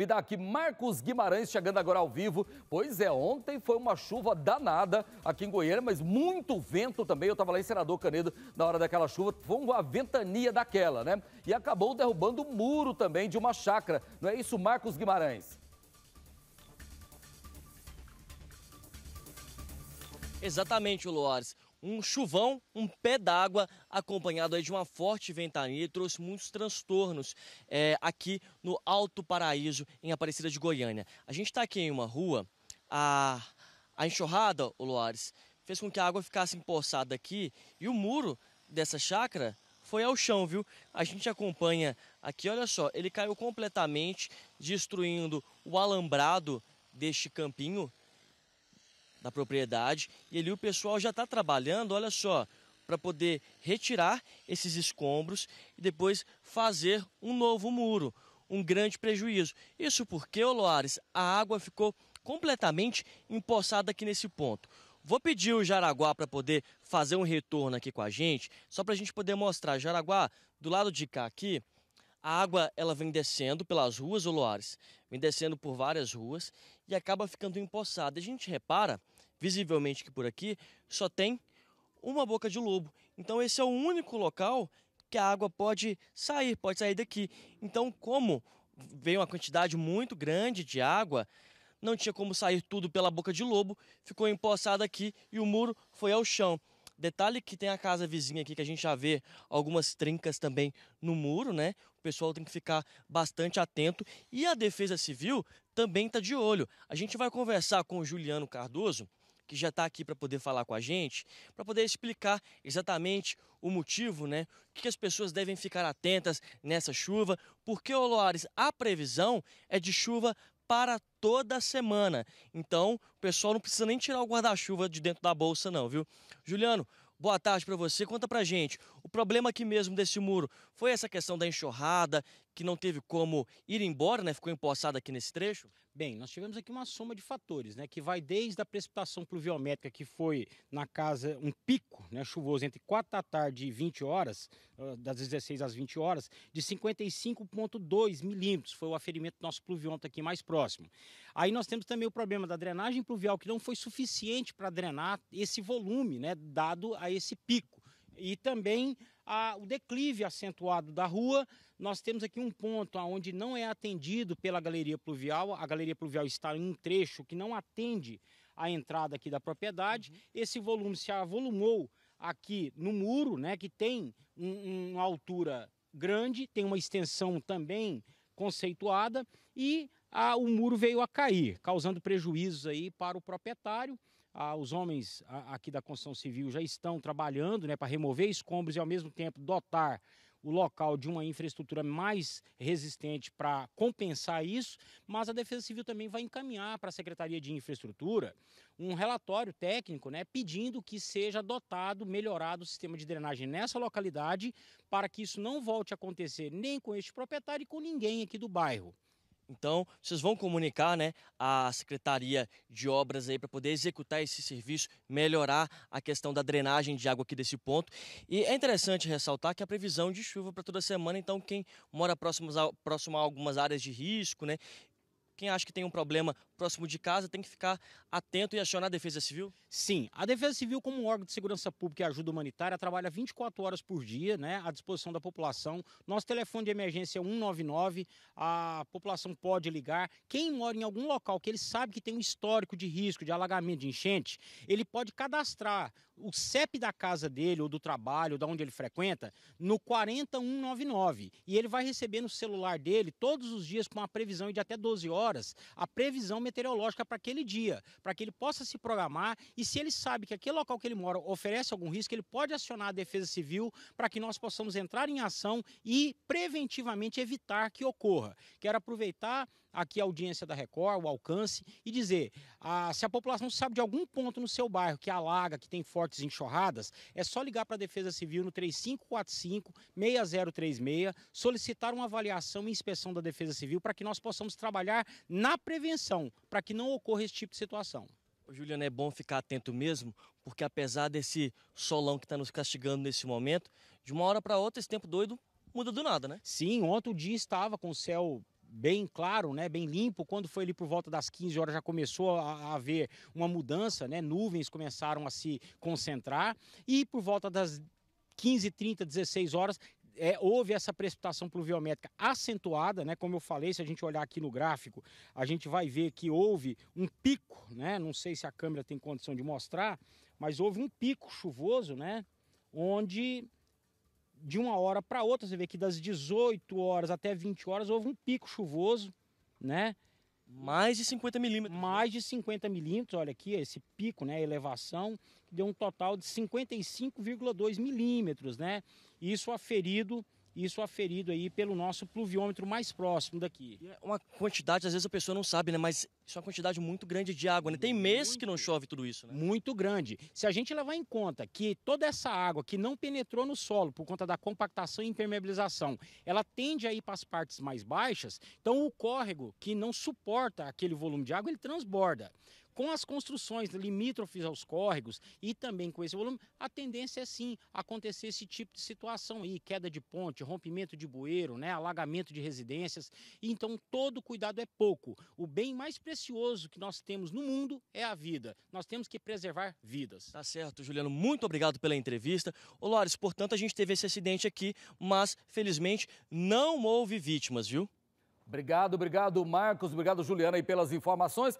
Me dá aqui Marcos Guimarães chegando agora ao vivo. Pois é, ontem foi uma chuva danada aqui em Goiânia, mas muito vento também. Eu estava lá em Senador Canedo na hora daquela chuva. Foi uma ventania daquela, né? E acabou derrubando o muro também de uma chácara. Não é isso, Marcos Guimarães? Exatamente, Luares. Um chuvão, um pé d'água, acompanhado de uma forte ventania, trouxe muitos transtornos é, aqui no Alto Paraíso, em Aparecida de Goiânia. A gente está aqui em uma rua, a, a enxurrada, o Loares, fez com que a água ficasse empoçada aqui e o muro dessa chácara foi ao chão, viu? A gente acompanha aqui, olha só, ele caiu completamente, destruindo o alambrado deste campinho da propriedade. E ali o pessoal já está trabalhando, olha só, para poder retirar esses escombros e depois fazer um novo muro. Um grande prejuízo. Isso porque, Loares, a água ficou completamente empoçada aqui nesse ponto. Vou pedir o Jaraguá para poder fazer um retorno aqui com a gente, só para a gente poder mostrar. Jaraguá, do lado de cá aqui, a água ela vem descendo pelas ruas, o Loares, vem descendo por várias ruas e acaba ficando empoçada. A gente repara, visivelmente, que por aqui só tem uma boca de lobo. Então esse é o único local que a água pode sair, pode sair daqui. Então, como veio uma quantidade muito grande de água, não tinha como sair tudo pela boca de lobo, ficou empoçada aqui e o muro foi ao chão. Detalhe que tem a casa vizinha aqui que a gente já vê algumas trincas também no muro, né? O pessoal tem que ficar bastante atento e a Defesa Civil também está de olho. A gente vai conversar com o Juliano Cardoso, que já está aqui para poder falar com a gente, para poder explicar exatamente o motivo, né? O que as pessoas devem ficar atentas nessa chuva, porque, o a previsão é de chuva para toda semana. Então, o pessoal não precisa nem tirar o guarda-chuva de dentro da bolsa não, viu? Juliano, boa tarde para você. Conta pra gente. O problema aqui mesmo desse muro foi essa questão da enxurrada que não teve como ir embora, né? Ficou empossada aqui nesse trecho? Bem, nós tivemos aqui uma soma de fatores, né? Que vai desde a precipitação pluviométrica, que foi na casa um pico né, chuvoso entre 4 da tarde e 20 horas, ah, das 16 às 20 horas, de 55,2 milímetros. Foi o aferimento do nosso pluviômetro aqui mais próximo. Aí nós temos também o problema da drenagem pluvial, que não foi suficiente para drenar esse volume, né? Dado a esse pico. E também a, o declive acentuado da rua. Nós temos aqui um ponto onde não é atendido pela galeria pluvial. A galeria pluvial está em um trecho que não atende a entrada aqui da propriedade. Uhum. Esse volume se avolumou aqui no muro, né, que tem um, uma altura grande, tem uma extensão também conceituada e a, o muro veio a cair, causando prejuízos aí para o proprietário. Ah, os homens aqui da construção civil já estão trabalhando né, para remover escombros e, ao mesmo tempo, dotar o local de uma infraestrutura mais resistente para compensar isso, mas a Defesa Civil também vai encaminhar para a Secretaria de Infraestrutura um relatório técnico, né, pedindo que seja adotado, melhorado o sistema de drenagem nessa localidade, para que isso não volte a acontecer nem com este proprietário e com ninguém aqui do bairro. Então, vocês vão comunicar né, à Secretaria de Obras aí para poder executar esse serviço, melhorar a questão da drenagem de água aqui desse ponto. E é interessante ressaltar que a previsão de chuva para toda semana, então quem mora próximos a, próximo a algumas áreas de risco, né, quem acha que tem um problema próximo de casa tem que ficar atento e acionar a Defesa Civil? Sim, a Defesa Civil, como um órgão de segurança pública e ajuda humanitária, trabalha 24 horas por dia né, à disposição da população. Nosso telefone de emergência é 199, a população pode ligar. Quem mora em algum local que ele sabe que tem um histórico de risco de alagamento, de enchente, ele pode cadastrar o CEP da casa dele ou do trabalho, ou da onde ele frequenta, no 40199. E ele vai receber no celular dele todos os dias com uma previsão de até 12 horas horas a previsão meteorológica para aquele dia, para que ele possa se programar e se ele sabe que aquele local que ele mora oferece algum risco, ele pode acionar a Defesa Civil para que nós possamos entrar em ação e preventivamente evitar que ocorra. Quero aproveitar aqui a audiência da Record, o alcance, e dizer: a, se a população sabe de algum ponto no seu bairro que alaga, que tem fortes enxurradas, é só ligar para a Defesa Civil no 3545-6036, solicitar uma avaliação e inspeção da Defesa Civil para que nós possamos trabalhar na prevenção, para que não ocorra esse tipo de situação. Juliano, é bom ficar atento mesmo, porque apesar desse solão que está nos castigando nesse momento, de uma hora para outra esse tempo doido muda do nada, né? Sim, ontem o dia estava com o céu bem claro, né, bem limpo. Quando foi ali por volta das 15 horas já começou a, a haver uma mudança, né? Nuvens começaram a se concentrar e por volta das 15, 30, 16 horas, é, houve essa precipitação pluviométrica acentuada, né? Como eu falei, se a gente olhar aqui no gráfico, a gente vai ver que houve um pico, né? Não sei se a câmera tem condição de mostrar, mas houve um pico chuvoso, né? Onde de uma hora para outra, você vê que das 18 horas até 20 horas houve um pico chuvoso, né? Mais de 50 milímetros. Mais de 50 milímetros, olha aqui, esse pico, né, elevação, deu um total de 55,2 milímetros, né? Isso aferido isso aferido aí pelo nosso pluviômetro mais próximo daqui. É uma quantidade, às vezes a pessoa não sabe, né? Mas isso é uma quantidade muito grande de água, né? Tem meses que não chove tudo isso, né? Muito grande. Se a gente levar em conta que toda essa água que não penetrou no solo por conta da compactação e impermeabilização, ela tende a ir para as partes mais baixas, então o córrego que não suporta aquele volume de água, ele transborda com as construções limítrofes aos córregos e também com esse volume, a tendência é sim acontecer esse tipo de situação aí, queda de ponte, rompimento de bueiro, né, alagamento de residências. Então todo cuidado é pouco. O bem mais precioso que nós temos no mundo é a vida. Nós temos que preservar vidas. Tá certo, Juliano, muito obrigado pela entrevista. Ô Lores, portanto a gente teve esse acidente aqui, mas felizmente não houve vítimas, viu? Obrigado, obrigado, Marcos. Obrigado, Juliana, aí pelas informações.